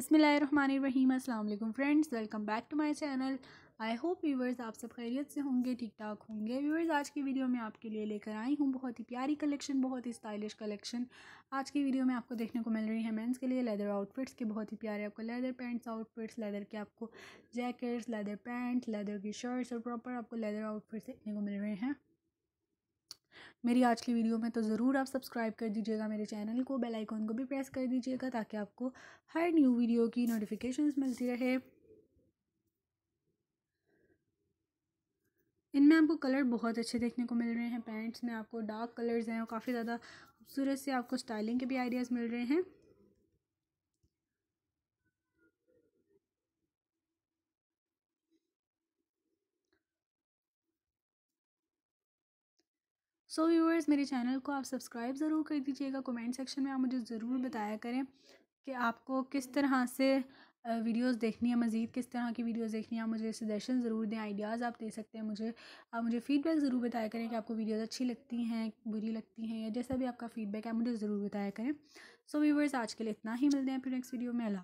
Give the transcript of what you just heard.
बसमीम अल्लाम friends welcome back to my channel I hope viewers आप सब खैरियत से होंगे ठीक ठाक होंगे व्यूवर्स आज की वीडियो में आपके लिए लेकर आई हूँ बहुत ही प्यारी कलेक्शन बहुत ही स्टाइलिश कलेक्शन आज की वीडियो में आपको देखने को मिल रही है मेंस के लिए लेदर आउटफिट्स के बहुत ही प्यारे आपको लेदर पैंट्स आउटफिट्स लेदर के आपको जैकेट्स लेदर पैंट लेदर की शर्ट्स और प्रॉपर आपको लेदर आउटफिट्स देखने को मिल रहे हैं मेरी आज की वीडियो में तो ज़रूर आप सब्सक्राइब कर दीजिएगा मेरे चैनल को बेल आइकॉन को भी प्रेस कर दीजिएगा ताकि आपको हर न्यू वीडियो की नोटिफिकेशंस मिलती रहे इनमें आपको कलर बहुत अच्छे देखने को मिल रहे हैं पैंट्स में आपको डार्क कलर्स हैं और काफ़ी ज़्यादा खूबसूरत से आपको स्टाइलिंग के भी आइडियाज़ मिल रहे हैं सो so, व्यूअर्स मेरे चैनल को आप सब्सक्राइब ज़रूर कर दीजिएगा कमेंट सेक्शन में आप मुझे ज़रूर बताया करें कि आपको किस तरह से वीडियोस देखनी है मज़ीद किस तरह की वीडियोस देखनी है आप मुझे सजेशन ज़रूर दें आइडियाज़ आप दे सकते हैं मुझे आप मुझे फ़ीडबैक ज़रूर बताया करें कि आपको वीडियोस अच्छी लगती हैं बुरी लगती हैं या जैसा भी आपका फ़ीडबैक है मुझे ज़रूर बताया करें सो so, व्यूवर्स आज के लिए इतना ही मिलते हैं फिर नेक्स्ट वीडियो में अला